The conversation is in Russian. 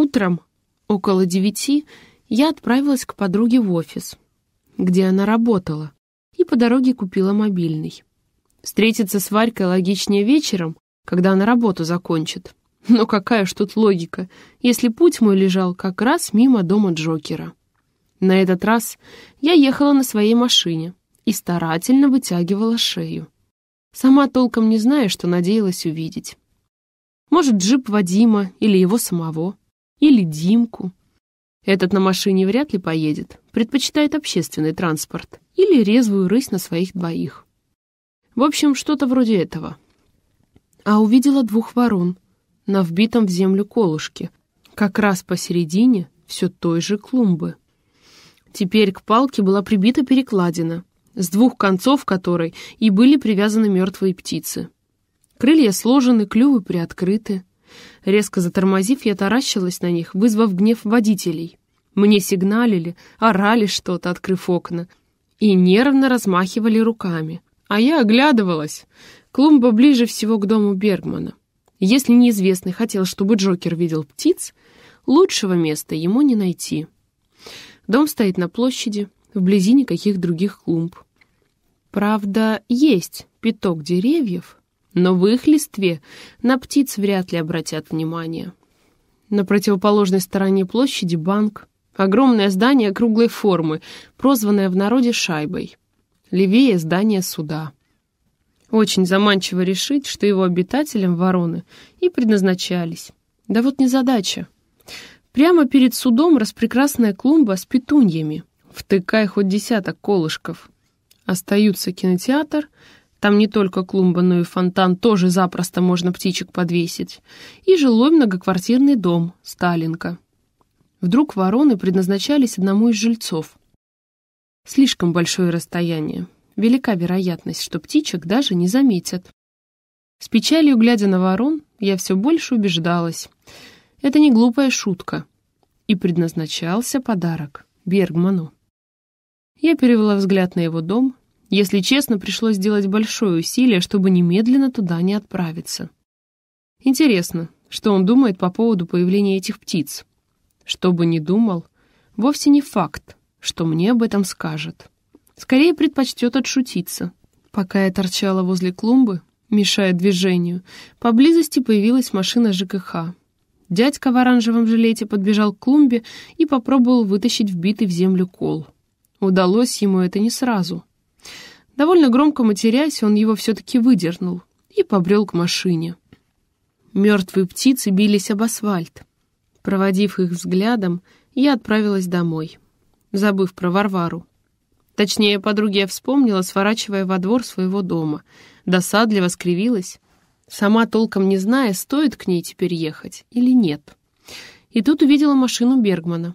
Утром, около девяти, я отправилась к подруге в офис, где она работала, и по дороге купила мобильный. Встретиться с Варькой логичнее вечером, когда она работу закончит. Но какая ж тут логика, если путь мой лежал как раз мимо дома Джокера. На этот раз я ехала на своей машине и старательно вытягивала шею. Сама толком не зная, что надеялась увидеть. Может, джип Вадима или его самого. Или Димку. Этот на машине вряд ли поедет, предпочитает общественный транспорт. Или резвую рысь на своих двоих. В общем, что-то вроде этого. А увидела двух ворон на вбитом в землю колышке, как раз посередине все той же клумбы. Теперь к палке была прибита перекладина, с двух концов которой и были привязаны мертвые птицы. Крылья сложены, клювы приоткрыты. Резко затормозив, я таращилась на них, вызвав гнев водителей. Мне сигналили, орали что-то, открыв окна, и нервно размахивали руками. А я оглядывалась. Клумба ближе всего к дому Бергмана. Если неизвестный хотел, чтобы Джокер видел птиц, лучшего места ему не найти. Дом стоит на площади, вблизи никаких других клумб. Правда, есть пяток деревьев, но в их листве на птиц вряд ли обратят внимание. На противоположной стороне площади банк, огромное здание круглой формы, прозванное в народе шайбой. Левее здание суда. Очень заманчиво решить, что его обитателям вороны и предназначались. Да вот незадача. Прямо перед судом распрекрасная клумба с петуньями. Втыкай хоть десяток колышков. Остаются кинотеатр — там не только клумба, но и фонтан тоже запросто можно птичек подвесить. И жилой многоквартирный дом Сталинка. Вдруг вороны предназначались одному из жильцов. Слишком большое расстояние. Велика вероятность, что птичек даже не заметят. С печалью, глядя на ворон, я все больше убеждалась. Это не глупая шутка. И предназначался подарок Бергману. Я перевела взгляд на его дом, если честно, пришлось сделать большое усилие, чтобы немедленно туда не отправиться. Интересно, что он думает по поводу появления этих птиц? Что бы ни думал, вовсе не факт, что мне об этом скажет. Скорее предпочтет отшутиться. Пока я торчала возле клумбы, мешая движению, поблизости появилась машина ЖКХ. Дядька в оранжевом жилете подбежал к клумбе и попробовал вытащить вбитый в землю кол. Удалось ему это не сразу — Довольно громко матерясь, он его все-таки выдернул и побрел к машине. Мертвые птицы бились об асфальт. Проводив их взглядом, я отправилась домой, забыв про Варвару. Точнее, подруги я вспомнила, сворачивая во двор своего дома. Досадливо скривилась, сама толком не зная, стоит к ней теперь ехать или нет. И тут увидела машину Бергмана.